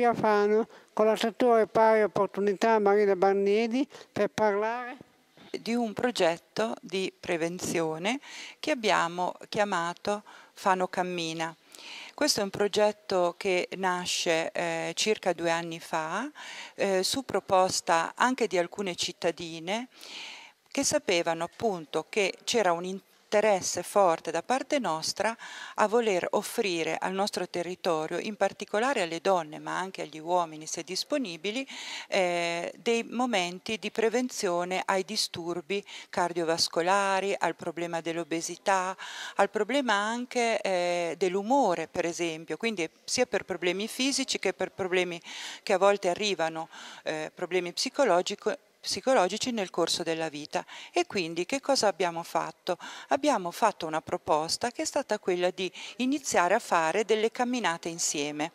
Priafano con la l'assessore pari opportunità Marina Barnieri per parlare di un progetto di prevenzione che abbiamo chiamato Fano Cammina. Questo è un progetto che nasce eh, circa due anni fa eh, su proposta anche di alcune cittadine che sapevano appunto che c'era un intento interesse forte da parte nostra a voler offrire al nostro territorio, in particolare alle donne ma anche agli uomini se disponibili, eh, dei momenti di prevenzione ai disturbi cardiovascolari, al problema dell'obesità, al problema anche eh, dell'umore per esempio, quindi sia per problemi fisici che per problemi che a volte arrivano, eh, problemi psicologici psicologici nel corso della vita. E quindi che cosa abbiamo fatto? Abbiamo fatto una proposta che è stata quella di iniziare a fare delle camminate insieme.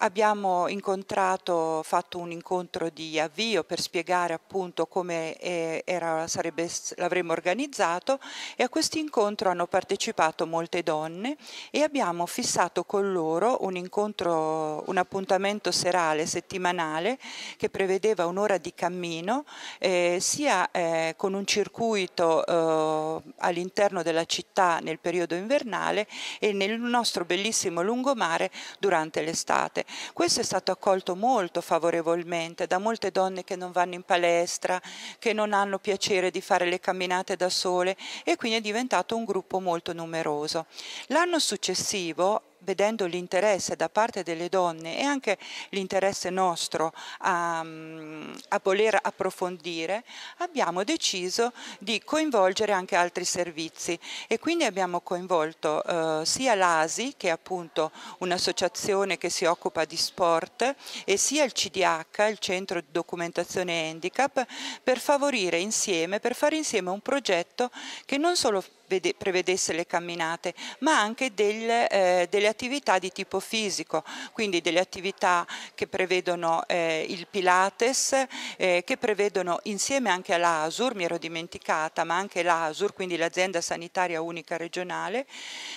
Abbiamo incontrato, fatto un incontro di avvio per spiegare appunto come eh, era, sarebbe, l'avremmo organizzato e a questo incontro hanno partecipato molte donne e abbiamo fissato con loro un incontro, un appuntamento serale, settimanale che prevedeva un'ora di cammino eh, sia eh, con un circuito eh, all'interno della città nel periodo invernale e nel nostro bellissimo lungomare durante l'estate. Questo è stato accolto molto favorevolmente da molte donne che non vanno in palestra, che non hanno piacere di fare le camminate da sole e quindi è diventato un gruppo molto numeroso. L'anno successivo vedendo l'interesse da parte delle donne e anche l'interesse nostro a, a, voler approfondire, abbiamo deciso di coinvolgere anche altri servizi e quindi abbiamo coinvolto eh, sia l'ASI, che è appunto un'associazione che si occupa di sport, e sia il CDH, il Centro di Documentazione Handicap, per favorire insieme, per fare insieme un progetto che non solo vede, prevedesse le camminate, ma anche del, eh, delle attività di tipo fisico, quindi delle attività che prevedono eh, il Pilates, eh, che prevedono insieme anche all'ASUR, mi ero dimenticata, ma anche l'ASUR, quindi l'azienda sanitaria unica regionale,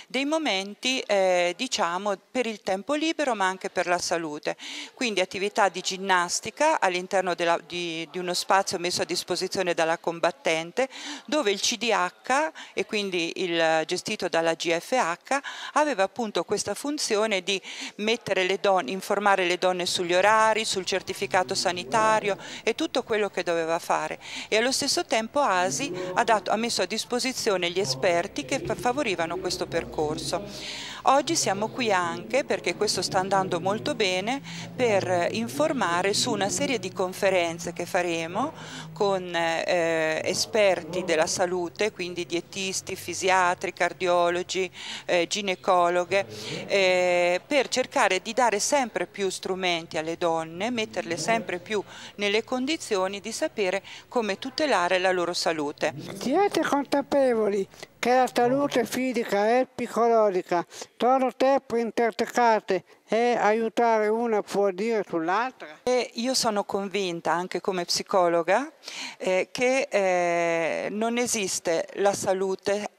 dei momenti eh, diciamo per il tempo libero ma anche per la salute. Quindi attività di ginnastica all'interno di, di uno spazio messo a disposizione dalla combattente dove il CDH e quindi quindi il, eh, gestito dalla GFH, aveva appunto questa funzione di le donne, informare le donne sugli orari, sul certificato sanitario e tutto quello che doveva fare e allo stesso tempo ASI ha, dato, ha messo a disposizione gli esperti che favorivano questo percorso. Oggi siamo qui anche, perché questo sta andando molto bene, per informare su una serie di conferenze che faremo con eh, esperti della salute, quindi dietisti, fisiatri, cardiologi, eh, ginecologhe, eh, per cercare di dare sempre più strumenti alle donne, metterle sempre più nelle condizioni di sapere come tutelare la loro salute. Siete consapevoli che la salute fisica e psicologica sono sempre intersecate e aiutare una può dire sull'altra? E io sono convinta, anche come psicologa, eh, che eh, non esiste la salute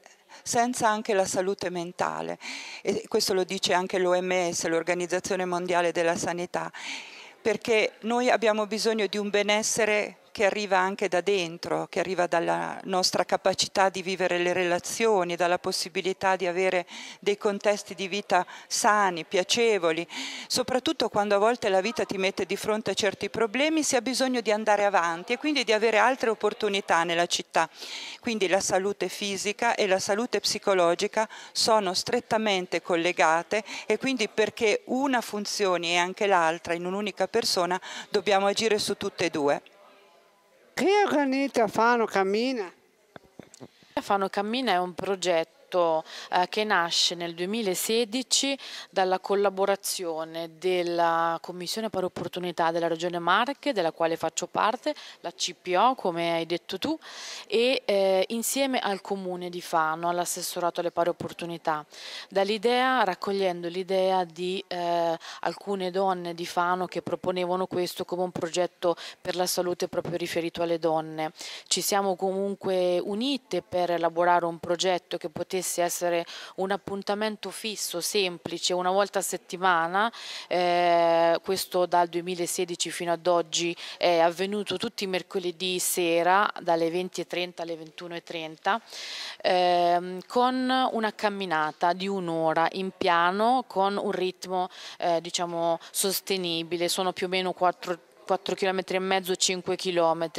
senza anche la salute mentale. E questo lo dice anche l'OMS, l'Organizzazione Mondiale della Sanità, perché noi abbiamo bisogno di un benessere che arriva anche da dentro, che arriva dalla nostra capacità di vivere le relazioni, dalla possibilità di avere dei contesti di vita sani, piacevoli, soprattutto quando a volte la vita ti mette di fronte a certi problemi, si ha bisogno di andare avanti e quindi di avere altre opportunità nella città. Quindi la salute fisica e la salute psicologica sono strettamente collegate e quindi perché una funzioni e anche l'altra in un'unica persona dobbiamo agire su tutte e due. Che organita Fano Cammina? Fano Cammina è un progetto progetto eh, che nasce nel 2016 dalla collaborazione della Commissione per opportunità della Regione Marche, della quale faccio parte, la CPO come hai detto tu, e eh, insieme al Comune di Fano, all'assessorato alle pari opportunità. Dall'idea, raccogliendo l'idea di eh, alcune donne di Fano che proponevano questo come un progetto per la salute proprio riferito alle donne. Ci siamo comunque unite per elaborare un progetto che potesse dovesse essere un appuntamento fisso, semplice, una volta a settimana, eh, questo dal 2016 fino ad oggi è avvenuto tutti i mercoledì sera dalle 20.30 alle 21.30 eh, con una camminata di un'ora in piano con un ritmo eh, diciamo sostenibile, sono più o meno 4 4 km e mezzo, 5 km.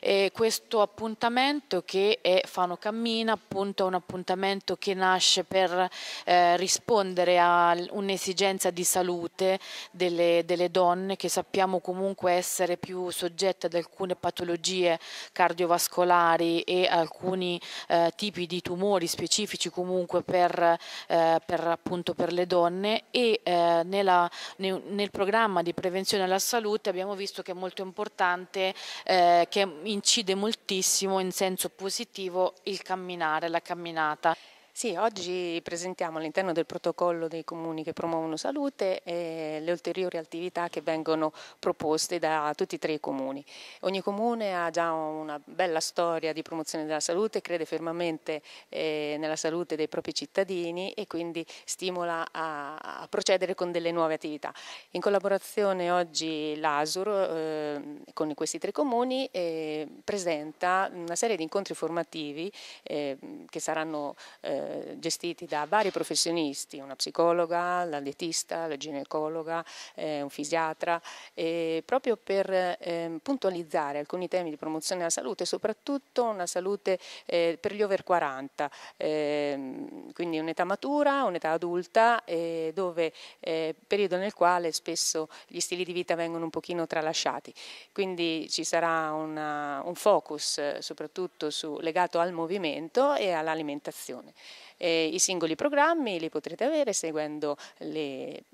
E questo appuntamento che è Fano Cammina, appunto è un appuntamento che nasce per eh, rispondere a un'esigenza di salute delle, delle, donne che sappiamo comunque essere più soggette ad alcune patologie cardiovascolari e alcuni eh, tipi di tumori specifici comunque per, eh, per, appunto per le donne e eh, nella, nel, nel programma di prevenzione alla salute abbiamo visto che è molto importante, eh, che incide moltissimo in senso positivo il camminare, la camminata. Sì, oggi presentiamo all'interno del protocollo dei comuni che promuovono salute eh, le ulteriori attività che vengono proposte da tutti e tre i comuni. Ogni comune ha già una bella storia di promozione della salute, crede fermamente eh, nella salute dei propri cittadini e quindi stimola a, a, procedere con delle nuove attività. In collaborazione oggi l'ASUR eh, con questi tre comuni eh, presenta una serie di incontri formativi eh, che saranno eh, eh, gestiti da vari professionisti, una psicologa, la dietista, la ginecologa, eh, un fisiatra, e proprio per ehm, puntualizzare alcuni temi di promozione della salute, soprattutto una salute eh, per gli over 40, ehm, quindi un'età matura, un'età adulta, dove, eh, periodo nel quale spesso gli stili di vita vengono un pochino tralasciati. Quindi ci sarà una, un focus soprattutto su, legato al movimento e all'alimentazione. E I singoli programmi li potrete avere seguendo le,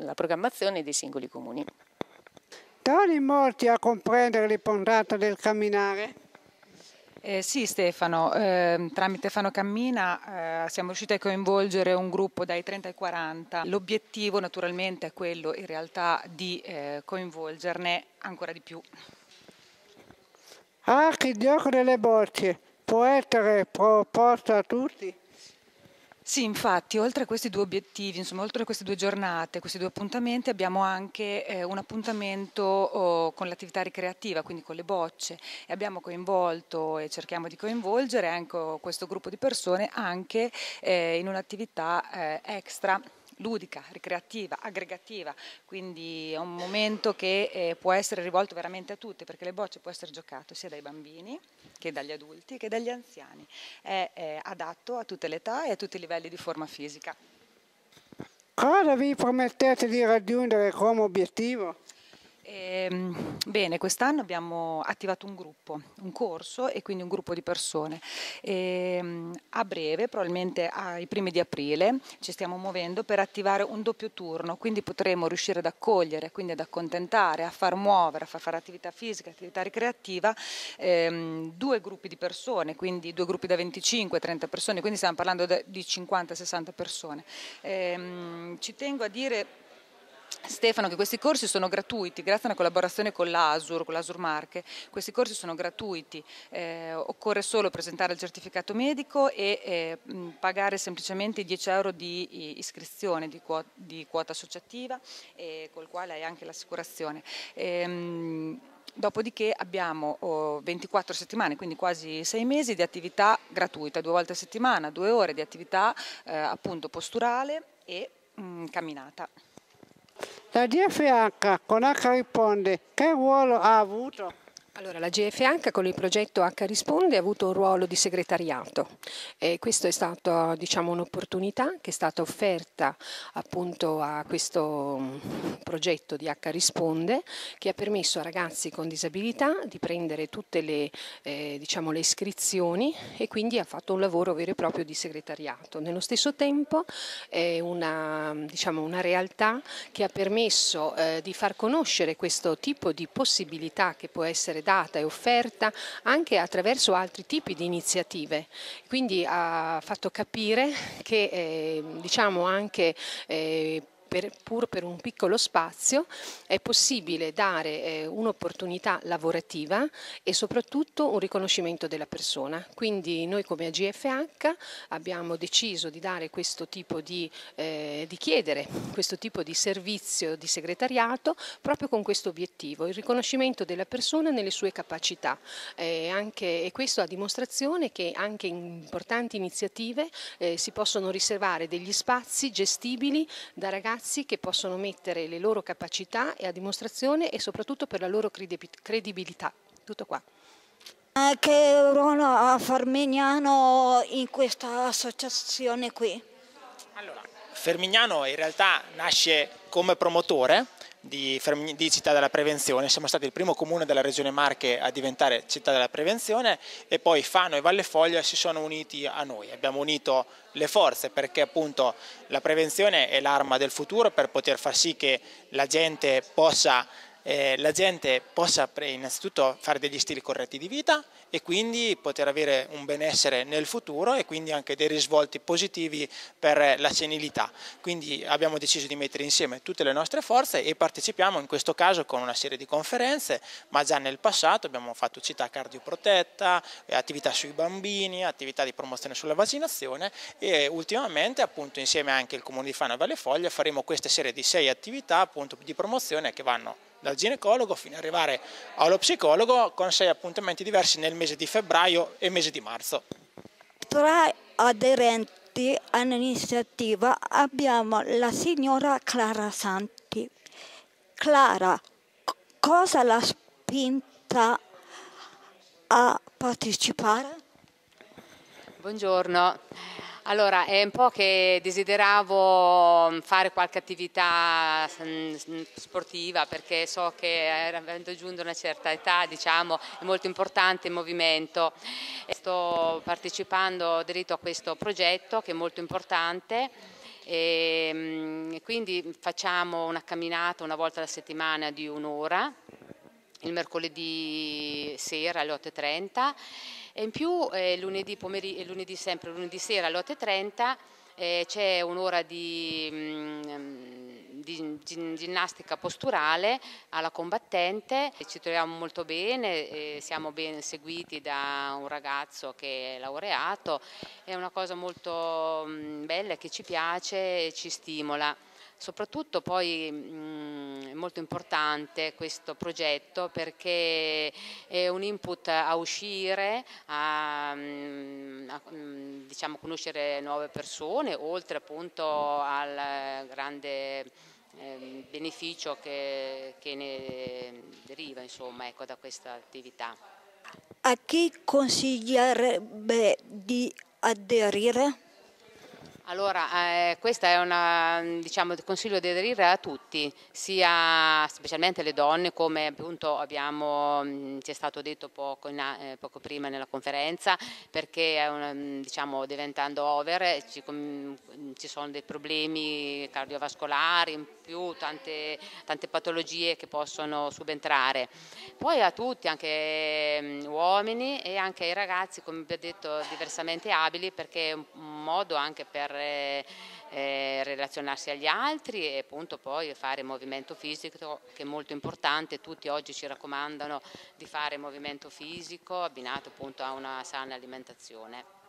la programmazione dei singoli comuni. Torni molti a comprendere l'importanza del camminare? Eh, sì Stefano, eh, tramite Fano Cammina eh, siamo riusciti a coinvolgere un gruppo dai 30 ai 40. L'obiettivo naturalmente è quello in realtà di eh, coinvolgerne ancora di più. Ah, il gioco delle bocce può essere proposto a tutti? Sì, infatti, oltre a questi due obiettivi, insomma, oltre a queste due giornate, questi due appuntamenti, abbiamo anche eh, un appuntamento oh, con l'attività ricreativa, quindi con le bocce. E abbiamo coinvolto e cerchiamo di coinvolgere anche oh, questo gruppo di persone anche eh, in un'attività eh, extra ludica, ricreativa, aggregativa, quindi è un momento che eh, può essere rivolto veramente a tutti perché le bocce può essere giocato sia dai bambini che dagli adulti che dagli anziani, è, è adatto a tutte le età e a tutti i livelli di forma fisica. Cosa vi promettete di raggiungere come obiettivo? E, ehm, bene, quest'anno abbiamo attivato un gruppo, un corso e quindi un gruppo di persone. E, ehm, a breve, probabilmente ai primi di aprile, ci stiamo muovendo per attivare un doppio turno, quindi potremo riuscire ad accogliere, quindi ad accontentare, a far muovere, a far fare attività fisica, attività ricreativa, ehm, due gruppi di persone, quindi due gruppi da 25-30 persone, quindi stiamo parlando di 50-60 persone. Ehm, ci tengo a dire Stefano che questi corsi sono gratuiti grazie a una collaborazione con l'ASUR, con l'ASUR Marche, questi corsi sono gratuiti, eh, occorre solo presentare il certificato medico e eh, pagare semplicemente 10 euro di iscrizione di quota, di quota associativa eh, col quale hai anche l'assicurazione. Ehm, Dopodiché abbiamo 24 settimane, quindi quasi 6 mesi di attività gratuita, due volte a settimana, due ore di attività eh, appunto posturale e mh, camminata. La DFH con H risponde che ruolo ha avuto? Allora, la GFH con il progetto H Risponde ha avuto un ruolo di segretariato e questa è stata diciamo, un'opportunità che è stata offerta appunto a questo mm, progetto di H Risponde che ha permesso a ragazzi con disabilità di prendere tutte le, eh, diciamo, le iscrizioni e quindi ha fatto un lavoro vero e proprio di segretariato. Nello stesso tempo è una, diciamo, una realtà che ha permesso eh, di far conoscere questo tipo di possibilità che può essere essere data e offerta anche attraverso altri tipi di iniziative. Quindi ha fatto capire che eh, diciamo anche eh, per, pur per un piccolo spazio è possibile dare eh, un'opportunità lavorativa e soprattutto un riconoscimento della persona. Quindi noi come AGFH abbiamo deciso di dare questo tipo di, eh, di chiedere questo tipo di servizio di segretariato proprio con questo obiettivo, il riconoscimento della persona nelle sue capacità. Eh, anche, e questo a dimostrazione che anche in importanti iniziative eh, si possono riservare degli spazi gestibili da ragazzi ragazzi che possono mettere le loro capacità e a dimostrazione e soprattutto per la loro credibilità. Tutto qua. Eh, che ruolo ha Fermignano in questa associazione qui? Allora, Fermignano in realtà nasce come promotore di, di, città della prevenzione, siamo stati il primo comune della regione Marche a diventare città della prevenzione e poi Fano e Valle Foglia si sono uniti a noi, abbiamo unito le forze perché appunto la prevenzione è l'arma del futuro per poter far sì che la gente possa eh, la gente possa innanzitutto fare degli stili corretti di vita e quindi poter avere un benessere nel futuro e quindi anche dei risvolti positivi per la senilità. Quindi abbiamo deciso di mettere insieme tutte le nostre forze e partecipiamo in questo caso con una serie di conferenze, ma già nel passato abbiamo fatto città cardioprotetta, eh, attività sui bambini, attività di promozione sulla vaccinazione e ultimamente appunto insieme anche al Comune di Fano e Valle Foglia faremo questa serie di sei attività appunto di promozione che vanno dal ginecologo fino ad arrivare allo psicologo con sei appuntamenti diversi nel mese di febbraio e mese di marzo. Tra aderenti all'iniziativa abbiamo la signora Clara Santi. Clara, cosa l'ha spinta a partecipare? Buongiorno. Allora, è un po' che desideravo mm, fare qualche attività mm, mm, sportiva perché so che eh, avendo giunto una certa età, diciamo, è molto importante il movimento. Sto partecipando, aderito a questo progetto che è molto importante e quindi facciamo una camminata una volta alla settimana di un'ora il mercoledì sera alle 8.30 e in più eh, lunedì, pomeriggio, eh, lunedì sempre, lunedì sera alle 8.30 eh, c'è un'ora di... Mh, mm, mm, di ginnastica posturale alla combattente, ci troviamo molto bene, eh, siamo ben seguiti da un ragazzo che è laureato, è una cosa molto mm, bella che ci piace e ci stimola. Soprattutto poi è molto importante questo progetto perché è un input a uscire, a, mm, a mm, diciamo, conoscere nuove persone, oltre appunto al grande ehm, beneficio che, che, ne deriva insomma, ecco, da questa attività. A chi consiglierebbe di aderire? Allora, eh, questo è un diciamo, consiglio di aderire a tutti, sia specialmente alle donne, come appunto abbiamo, ci è stato detto poco, in, eh, poco prima nella conferenza, perché una, diciamo, diventando over ci, ci, sono dei problemi cardiovascolari, in più tante, tante patologie che possono subentrare. Poi a tutti, anche uomini e anche ai ragazzi, come vi ho detto, diversamente abili, perché è un modo anche per eh, eh, relazionarsi agli altri e appunto poi fare movimento fisico che è molto importante, tutti oggi ci raccomandano di fare movimento fisico abbinato appunto a una sana alimentazione.